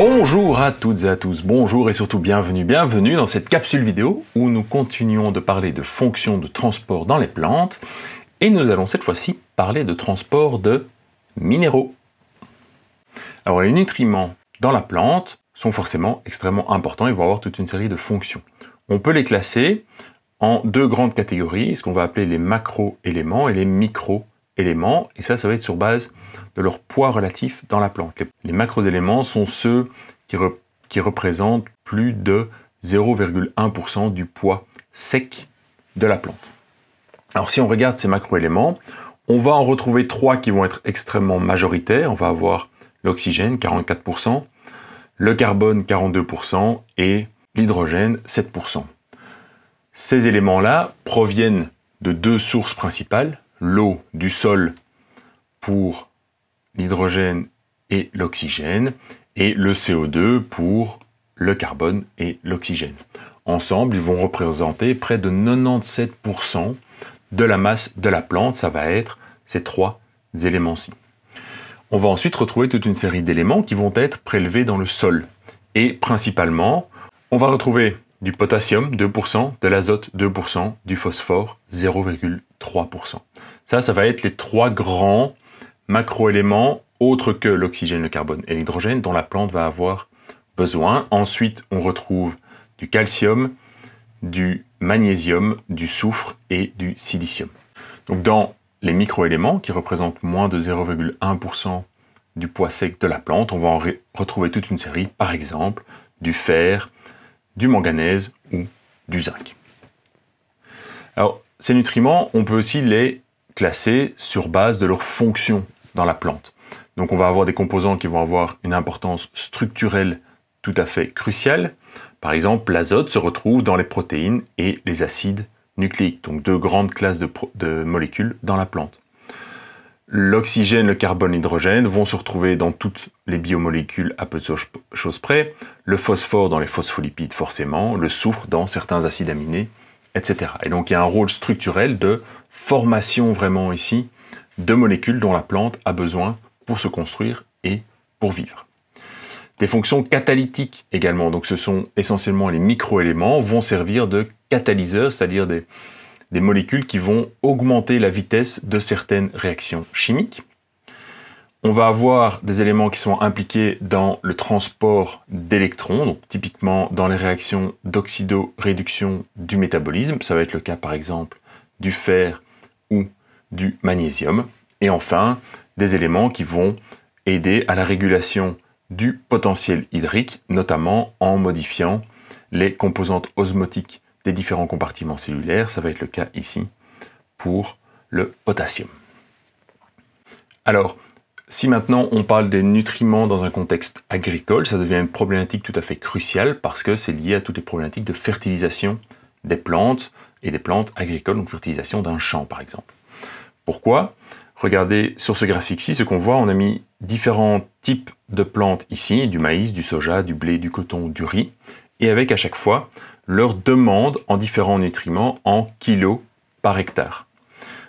Bonjour à toutes et à tous, bonjour et surtout bienvenue, bienvenue dans cette capsule vidéo où nous continuons de parler de fonctions de transport dans les plantes et nous allons cette fois-ci parler de transport de minéraux. Alors les nutriments dans la plante sont forcément extrêmement importants et vont avoir toute une série de fonctions. On peut les classer en deux grandes catégories, ce qu'on va appeler les macro-éléments et les micro-éléments, et ça, ça va être sur base leur poids relatif dans la plante. Les macro-éléments sont ceux qui, qui représentent plus de 0,1% du poids sec de la plante. Alors si on regarde ces macro-éléments, on va en retrouver trois qui vont être extrêmement majoritaires. On va avoir l'oxygène, 44%, le carbone, 42%, et l'hydrogène, 7%. Ces éléments-là proviennent de deux sources principales, l'eau du sol pour l'hydrogène et l'oxygène, et le CO2 pour le carbone et l'oxygène. Ensemble, ils vont représenter près de 97% de la masse de la plante. Ça va être ces trois éléments-ci. On va ensuite retrouver toute une série d'éléments qui vont être prélevés dans le sol. Et principalement, on va retrouver du potassium 2%, de l'azote 2%, du phosphore 0,3%. Ça, ça va être les trois grands macroéléments autres que l'oxygène, le carbone et l'hydrogène dont la plante va avoir besoin. Ensuite, on retrouve du calcium, du magnésium, du soufre et du silicium. Donc dans les microéléments qui représentent moins de 0,1% du poids sec de la plante, on va en retrouver toute une série, par exemple du fer, du manganèse ou du zinc. Alors, ces nutriments, on peut aussi les classer sur base de leur fonction dans la plante. Donc on va avoir des composants qui vont avoir une importance structurelle tout à fait cruciale. Par exemple, l'azote se retrouve dans les protéines et les acides nucléiques, donc deux grandes classes de, molécules dans la plante. L'oxygène, le carbone, l'hydrogène vont se retrouver dans toutes les biomolécules à peu de choses près, le phosphore dans les phospholipides forcément, le soufre dans certains acides aminés, etc. Et donc il y a un rôle structurel de formation vraiment ici de molécules dont la plante a besoin pour se construire et pour vivre. Des fonctions catalytiques également, donc ce sont essentiellement les micro-éléments, vont servir de catalyseurs, c'est-à-dire des, des molécules qui vont augmenter la vitesse de certaines réactions chimiques. On va avoir des éléments qui sont impliqués dans le transport d'électrons, donc typiquement dans les réactions d'oxydoréduction du métabolisme. Ça va être le cas par exemple du fer ou du magnésium. Et enfin, des éléments qui vont aider à la régulation du potentiel hydrique, notamment en modifiant les composantes osmotiques des différents compartiments cellulaires. Ça va être le cas ici pour le potassium. Alors, si maintenant on parle des nutriments dans un contexte agricole, ça devient une problématique tout à fait cruciale parce que c'est lié à toutes les problématiques de fertilisation des plantes et des plantes agricoles, donc fertilisation d'un champ par exemple. Pourquoi Regardez sur ce graphique-ci, ce qu'on voit, on a mis différents types de plantes ici, du maïs, du soja, du blé, du coton, du riz, et avec à chaque fois leurs demandes en différents nutriments en kilos par hectare.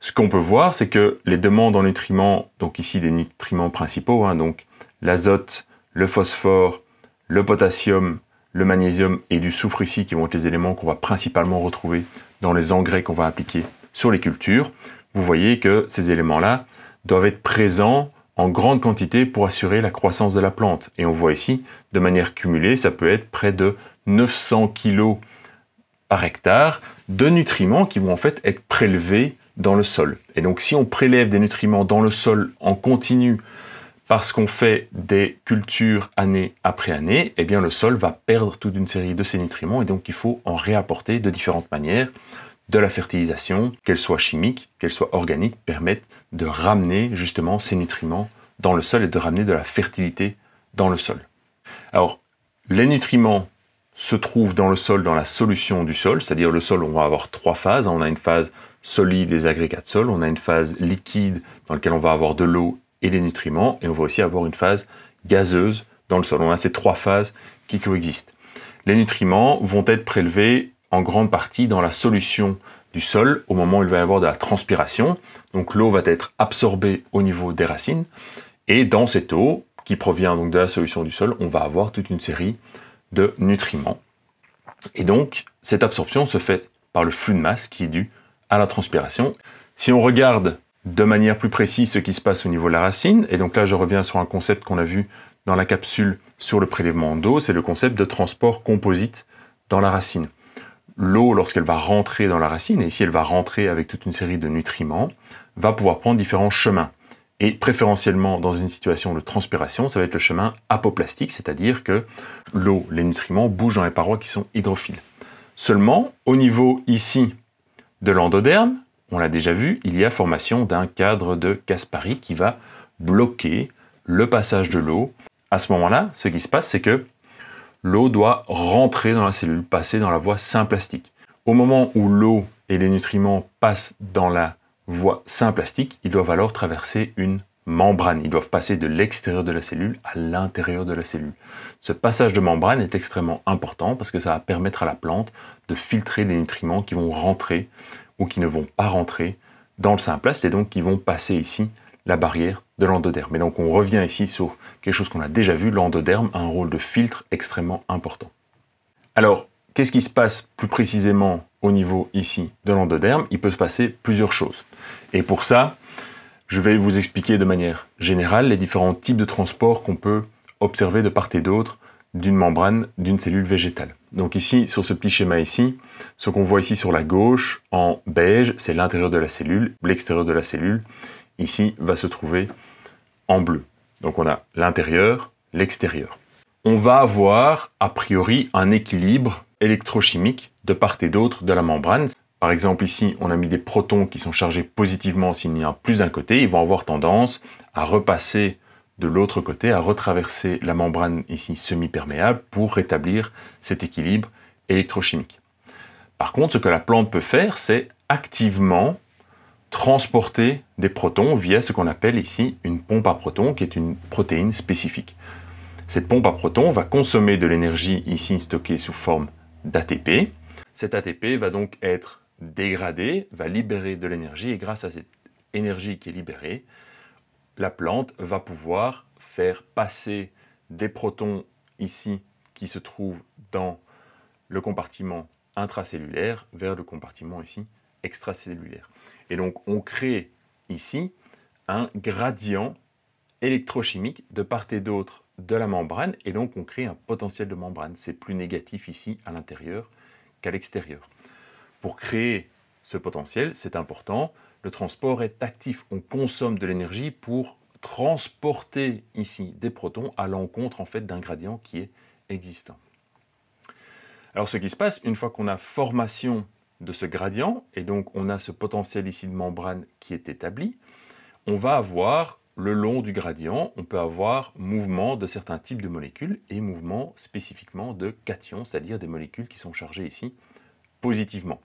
Ce qu'on peut voir, c'est que les demandes en nutriments, donc ici des nutriments principaux, hein, donc l'azote, le phosphore, le potassium, le magnésium et du soufre ici, qui vont être les éléments qu'on va principalement retrouver dans les engrais qu'on va appliquer sur les cultures, vous voyez que ces éléments-là doivent être présents en grande quantité pour assurer la croissance de la plante. Et on voit ici, de manière cumulée, ça peut être près de 900 kg par hectare de nutriments qui vont en fait être prélevés dans le sol. Et donc si on prélève des nutriments dans le sol en continu parce qu'on fait des cultures année après année, eh bien le sol va perdre toute une série de ces nutriments et donc il faut en réapporter de différentes manières de la fertilisation, qu'elle soit chimique, qu'elle soit organique, permettent de ramener justement ces nutriments dans le sol et de ramener de la fertilité dans le sol. Alors, les nutriments se trouvent dans le sol, dans la solution du sol, c'est-à-dire le sol, on va avoir trois phases. On a une phase solide, les agrégats de sol, on a une phase liquide dans laquelle on va avoir de l'eau et des nutriments, et on va aussi avoir une phase gazeuse dans le sol. On a ces trois phases qui coexistent. Les nutriments vont être prélevés en grande partie dans la solution du sol au moment où il va y avoir de la transpiration. Donc l'eau va être absorbée au niveau des racines. Et dans cette eau, qui provient donc de la solution du sol, on va avoir toute une série de nutriments. Et donc cette absorption se fait par le flux de masse qui est dû à la transpiration. Si on regarde de manière plus précise ce qui se passe au niveau de la racine, et donc là je reviens sur un concept qu'on a vu dans la capsule sur le prélèvement d'eau, c'est le concept de transport composite dans la racine l'eau, lorsqu'elle va rentrer dans la racine, et ici elle va rentrer avec toute une série de nutriments, va pouvoir prendre différents chemins. Et préférentiellement dans une situation de transpiration, ça va être le chemin apoplastique, c'est-à-dire que l'eau, les nutriments bougent dans les parois qui sont hydrophiles. Seulement, au niveau ici de l'endoderme, on l'a déjà vu, il y a formation d'un cadre de Caspari qui va bloquer le passage de l'eau. À ce moment-là, ce qui se passe, c'est que l'eau doit rentrer dans la cellule, passer dans la voie symplastique. Au moment où l'eau et les nutriments passent dans la voie symplastique, ils doivent alors traverser une membrane. Ils doivent passer de l'extérieur de la cellule à l'intérieur de la cellule. Ce passage de membrane est extrêmement important parce que ça va permettre à la plante de filtrer les nutriments qui vont rentrer ou qui ne vont pas rentrer dans le symplaste et donc qui vont passer ici la barrière de l'endoderme. Mais donc on revient ici sur quelque chose qu'on a déjà vu, l'endoderme a un rôle de filtre extrêmement important. Alors, qu'est-ce qui se passe plus précisément au niveau ici de l'endoderme Il peut se passer plusieurs choses. Et pour ça, je vais vous expliquer de manière générale les différents types de transport qu'on peut observer de part et d'autre d'une membrane d'une cellule végétale. Donc ici, sur ce petit schéma ici, ce qu'on voit ici sur la gauche, en beige, c'est l'intérieur de la cellule, l'extérieur de la cellule, ici va se trouver en bleu. Donc on a l'intérieur, l'extérieur. On va avoir a priori un équilibre électrochimique de part et d'autre de la membrane. Par exemple ici, on a mis des protons qui sont chargés positivement s'il n'y a plus d'un côté, ils vont avoir tendance à repasser de l'autre côté, à retraverser la membrane ici semi-perméable pour rétablir cet équilibre électrochimique. Par contre, ce que la plante peut faire, c'est activement transporter des protons via ce qu'on appelle ici une pompe à protons, qui est une protéine spécifique. Cette pompe à protons va consommer de l'énergie ici stockée sous forme d'ATP. Cet ATP va donc être dégradé, va libérer de l'énergie, et grâce à cette énergie qui est libérée, la plante va pouvoir faire passer des protons ici qui se trouvent dans le compartiment intracellulaire vers le compartiment ici extracellulaire. Et donc on crée ici un gradient électrochimique de part et d'autre de la membrane, et donc on crée un potentiel de membrane. C'est plus négatif ici à l'intérieur qu'à l'extérieur. Pour créer ce potentiel, c'est important, le transport est actif. On consomme de l'énergie pour transporter ici des protons à l'encontre en fait d'un gradient qui est existant. Alors ce qui se passe, une fois qu'on a formation de ce gradient, et donc on a ce potentiel ici de membrane qui est établi, on va avoir le long du gradient, on peut avoir mouvement de certains types de molécules et mouvement spécifiquement de cations, c'est-à-dire des molécules qui sont chargées ici positivement.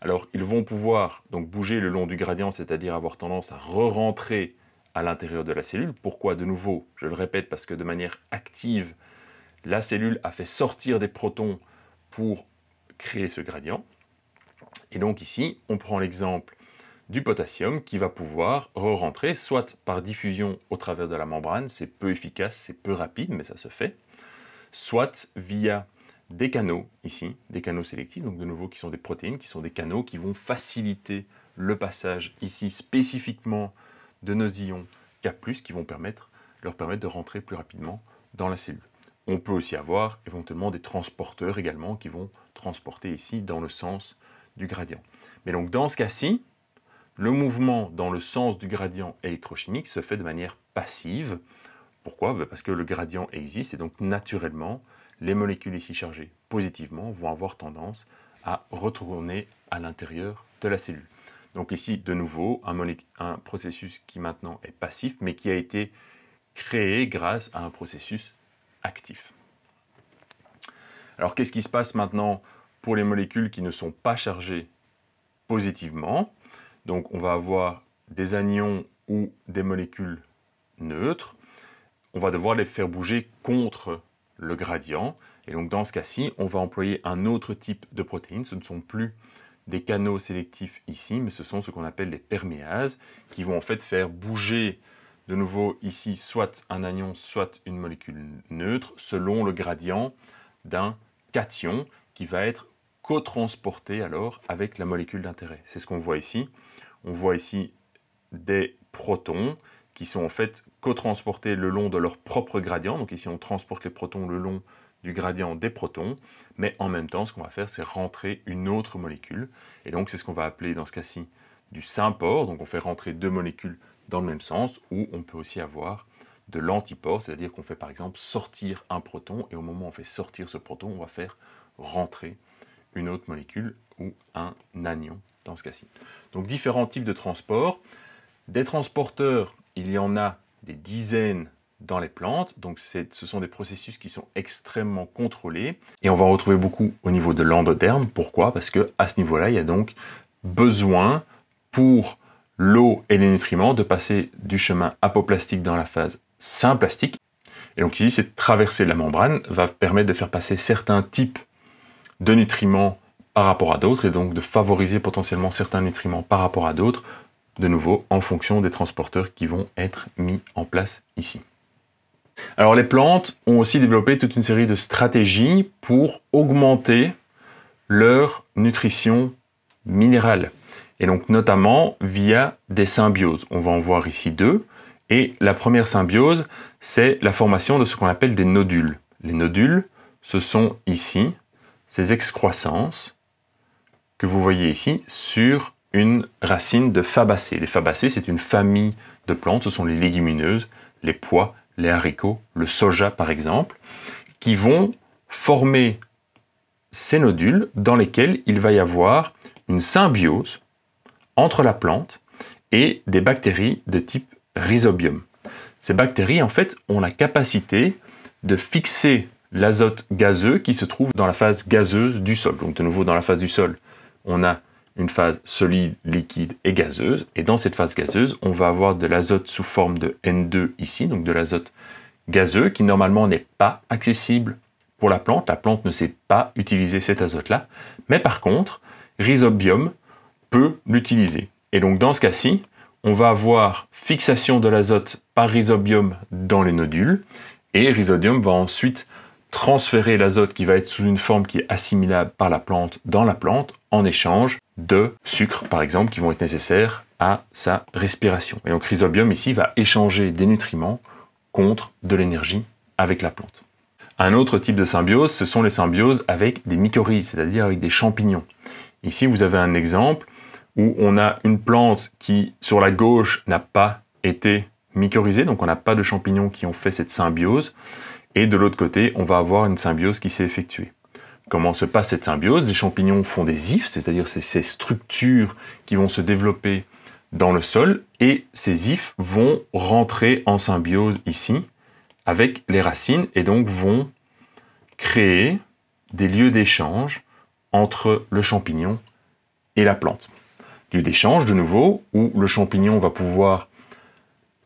Alors ils vont pouvoir donc bouger le long du gradient, c'est-à-dire avoir tendance à re-rentrer à l'intérieur de la cellule. Pourquoi de nouveau Je le répète parce que de manière active, la cellule a fait sortir des protons pour créer ce gradient. Et donc ici, on prend l'exemple du potassium qui va pouvoir re-rentrer soit par diffusion au travers de la membrane, c'est peu efficace, c'est peu rapide, mais ça se fait, soit via des canaux ici, des canaux sélectifs, donc de nouveau qui sont des protéines, qui sont des canaux qui vont faciliter le passage ici spécifiquement de nos ions K+, qui vont permettre, leur permettre de rentrer plus rapidement dans la cellule. On peut aussi avoir éventuellement des transporteurs également qui vont transporter ici dans le sens du gradient. Mais donc dans ce cas-ci, le mouvement dans le sens du gradient électrochimique se fait de manière passive. Pourquoi ben, Parce que le gradient existe et donc naturellement, les molécules ici chargées positivement vont avoir tendance à retourner à l'intérieur de la cellule. Donc ici, de nouveau, un, un, processus qui maintenant est passif, mais qui a été créé grâce à un processus actif. Alors qu'est-ce qui se passe maintenant les molécules qui ne sont pas chargées positivement. Donc on va avoir des anions ou des molécules neutres. On va devoir les faire bouger contre le gradient. Et donc dans ce cas-ci, on va employer un autre type de protéines. Ce ne sont plus des canaux sélectifs ici, mais ce sont ce qu'on appelle les perméases, qui vont en fait faire bouger de nouveau ici soit un anion, soit une molécule neutre, selon le gradient d'un cation qui va être co-transporté alors avec la molécule d'intérêt. C'est ce qu'on voit ici. On voit ici des protons qui sont en fait cotransportés le long de leur propre gradient. Donc ici, on transporte les protons le long du gradient des protons, mais en même temps, ce qu'on va faire, c'est rentrer une autre molécule. Et donc, c'est ce qu'on va appeler dans ce cas-ci du symport. Donc, on fait rentrer deux molécules dans le même sens, ou on peut aussi avoir de l'antiport, c'est-à-dire qu'on fait par exemple sortir un proton, et au moment où on fait sortir ce proton, on va faire rentrer une autre molécule ou un anion dans ce cas-ci. Donc différents types de transports. Des transporteurs, il y en a des dizaines dans les plantes, donc ce sont des processus qui sont extrêmement contrôlés. Et on va en retrouver beaucoup au niveau de l'endoderme. Pourquoi Parce que à ce niveau-là, il y a donc besoin pour l'eau et les nutriments de passer du chemin apoplastique dans la phase symplastique. Et donc ici, cette traversée de la membrane va permettre de faire passer certains types de nutriments par rapport à d'autres et donc de favoriser potentiellement certains nutriments par rapport à d'autres, de nouveau en fonction des transporteurs qui vont être mis en place ici. Alors les plantes ont aussi développé toute une série de stratégies pour augmenter leur nutrition minérale. Et donc notamment via des symbioses. On va en voir ici deux. Et la première symbiose, c'est la formation de ce qu'on appelle des nodules. Les nodules, ce sont ici ces excroissances que vous voyez ici sur une racine de fabacées. Les fabacées, c'est une famille de plantes, ce sont les légumineuses, les pois, les haricots, le soja par exemple, qui vont former ces nodules dans lesquels il va y avoir une symbiose entre la plante et des bactéries de type rhizobium. Ces bactéries, en fait, ont la capacité de fixer l'azote gazeux qui se trouve dans la phase gazeuse du sol. Donc de nouveau dans la phase du sol, on a une phase solide, liquide et gazeuse. Et dans cette phase gazeuse, on va avoir de l'azote sous forme de N2 ici, donc de l'azote gazeux qui normalement n'est pas accessible pour la plante. La plante ne sait pas utiliser cet azote-là. Mais par contre, Rhizobium peut l'utiliser. Et donc dans ce cas-ci, on va avoir fixation de l'azote par Rhizobium dans les nodules. Et Rhizobium va ensuite transférer l'azote qui va être sous une forme qui est assimilable par la plante dans la plante en échange de sucres, par exemple, qui vont être nécessaires à sa respiration. Et donc Rhizobium ici va échanger des nutriments contre de l'énergie avec la plante. Un autre type de symbiose, ce sont les symbioses avec des mycorhizes, c'est-à-dire avec des champignons. Ici, vous avez un exemple où on a une plante qui, sur la gauche, n'a pas été mycorhizée, donc on n'a pas de champignons qui ont fait cette symbiose. Et de l'autre côté, on va avoir une symbiose qui s'est effectuée. Comment se passe cette symbiose Les champignons font des ifs, c'est-à-dire ces structures qui vont se développer dans le sol, et ces ifs vont rentrer en symbiose ici avec les racines, et donc vont créer des lieux d'échange entre le champignon et la plante. Lieu d'échange, de nouveau, où le champignon va pouvoir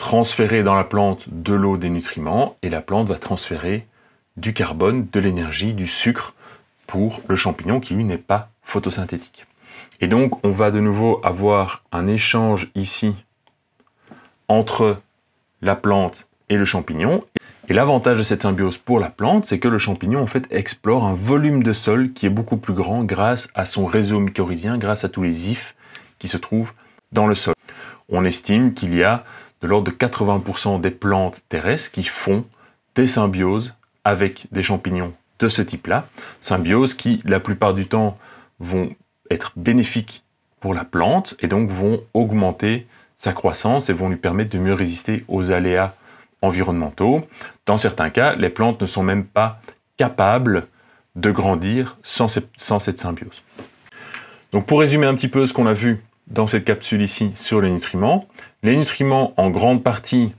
transférer dans la plante de l'eau, des nutriments, et la plante va transférer du carbone, de l'énergie, du sucre pour le champignon qui lui n'est pas photosynthétique. Et donc on va de nouveau avoir un échange ici entre la plante et le champignon. Et l'avantage de cette symbiose pour la plante, c'est que le champignon en fait explore un volume de sol qui est beaucoup plus grand grâce à son réseau mycorhizien, grâce à tous les ifs qui se trouvent dans le sol. On estime qu'il y a de l'ordre de 80% des plantes terrestres qui font des symbioses avec des champignons de ce type-là. Symbioses qui, la plupart du temps, vont être bénéfiques pour la plante et donc vont augmenter sa croissance et vont lui permettre de mieux résister aux aléas environnementaux. Dans certains cas, les plantes ne sont même pas capables de grandir sans, cette symbiose. Donc pour résumer un petit peu ce qu'on a vu dans cette capsule ici sur les nutriments. Les nutriments, en grande partie,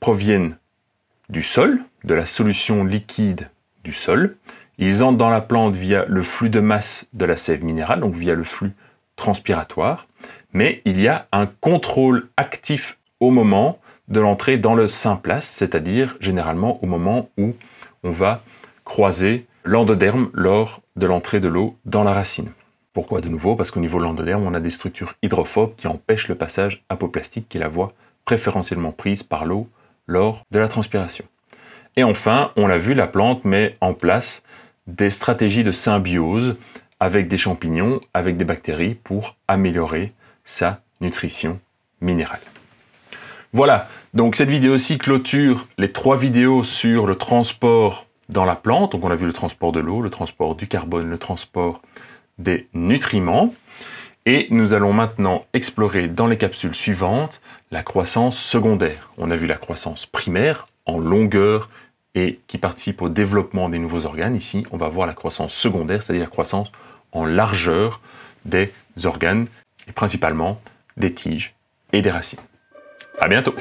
proviennent du sol, de la solution liquide du sol. Ils entrent dans la plante via le flux de masse de la sève minérale, donc via le flux transpiratoire. Mais il y a un contrôle actif au moment de l'entrée dans le symplaste, c'est-à-dire généralement au moment où on va croiser l'endoderme lors de l'entrée de l'eau dans la racine. Pourquoi de nouveau Parce qu'au niveau de l'endoderme, on a des structures hydrophobes qui empêchent le passage apoplastique, qui est la voie préférentiellement prise par l'eau lors de la transpiration. Et enfin, on l'a vu, la plante met en place des stratégies de symbiose avec des champignons, avec des bactéries pour améliorer sa nutrition minérale. Voilà, donc cette vidéo-ci clôture les trois vidéos sur le transport dans la plante. Donc on a vu le transport de l'eau, le transport du carbone, le transport des nutriments. Et nous allons maintenant explorer dans les capsules suivantes la croissance secondaire. On a vu la croissance primaire en longueur et qui participe au développement des nouveaux organes. Ici, on va voir la croissance secondaire, c'est-à-dire la croissance en largeur des organes et principalement des tiges et des racines. À bientôt!